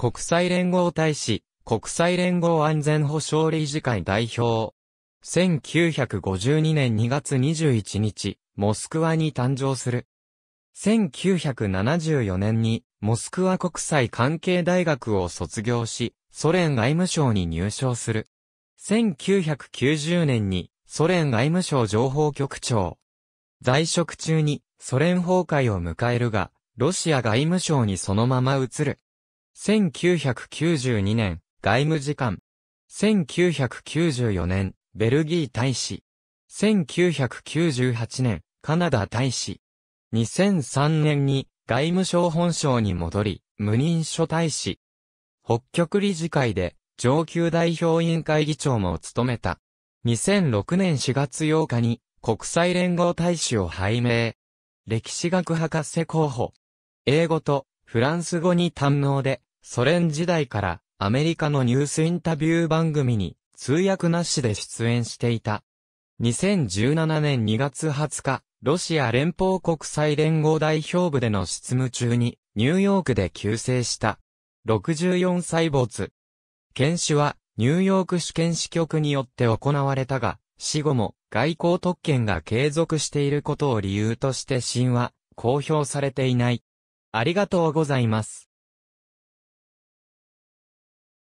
国際連合大使、国際連合安全保障理事会代表。1952年2月21日、モスクワに誕生する。1974年に、モスクワ国際関係大学を卒業し、ソ連外務省に入省する。1990年に、ソ連外務省情報局長。在職中に、ソ連崩壊を迎えるが、ロシア外務省にそのまま移る。1992年、外務次官。1994年、ベルギー大使。1998年、カナダ大使。2003年に外務省本省に戻り、無任所大使。北極理事会で上級代表委員会議長も務めた。2006年4月8日に国際連合大使を拝命。歴史学博士候補。英語とフランス語に堪能で、ソ連時代からアメリカのニュースインタビュー番組に通訳なしで出演していた。2017年2月20日、ロシア連邦国際連合代表部での執務中にニューヨークで急逝した。64歳没。検視はニューヨーク主検視局によって行われたが、死後も外交特権が継続していることを理由として死因は公表されていない。ありがとうございます。